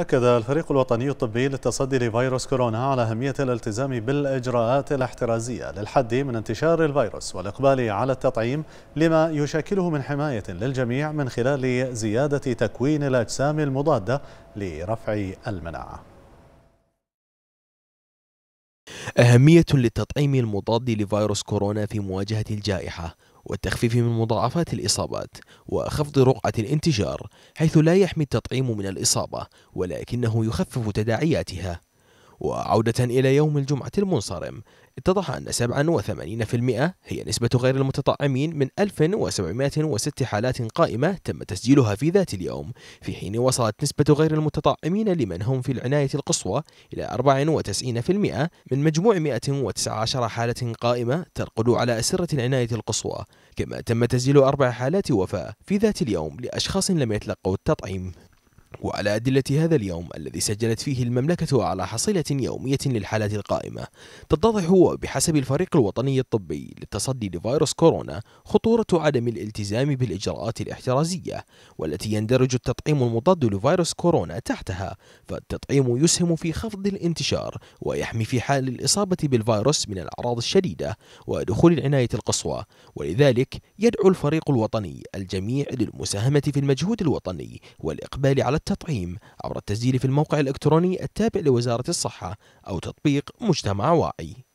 أكد الفريق الوطني الطبي للتصدي لفيروس كورونا على أهمية الالتزام بالإجراءات الاحترازية للحد من انتشار الفيروس والإقبال على التطعيم لما يشكله من حماية للجميع من خلال زيادة تكوين الأجسام المضادة لرفع المناعة أهمية للتطعيم المضاد لفيروس كورونا في مواجهة الجائحة والتخفيف من مضاعفات الإصابات وخفض رقعة الانتشار حيث لا يحمي التطعيم من الإصابة ولكنه يخفف تداعياتها وعودة إلى يوم الجمعة المنصرم اتضح أن 87% هي نسبة غير المتطعمين من 1706 حالات قائمة تم تسجيلها في ذات اليوم في حين وصلت نسبة غير المتطعمين لمن هم في العناية القصوى إلى 94% من مجموع 119 حالة قائمة ترقد على أسرة العناية القصوى كما تم تسجيل أربع حالات وفاة في ذات اليوم لأشخاص لم يتلقوا التطعيم وعلى أدلة هذا اليوم الذي سجلت فيه المملكة على حصيلة يومية للحالات القائمة تتضح وبحسب الفريق الوطني الطبي للتصدي لفيروس كورونا خطورة عدم الالتزام بالإجراءات الاحترازية والتي يندرج التطعيم المضاد لفيروس كورونا تحتها فالتطعيم يسهم في خفض الانتشار ويحمي في حال الإصابة بالفيروس من الأعراض الشديدة ودخول العناية القصوى ولذلك يدعو الفريق الوطني الجميع للمساهمة في المجهود الوطني والإقبال على التطعيم عبر التسجيل في الموقع الإلكتروني التابع لوزارة الصحة أو تطبيق مجتمع واعي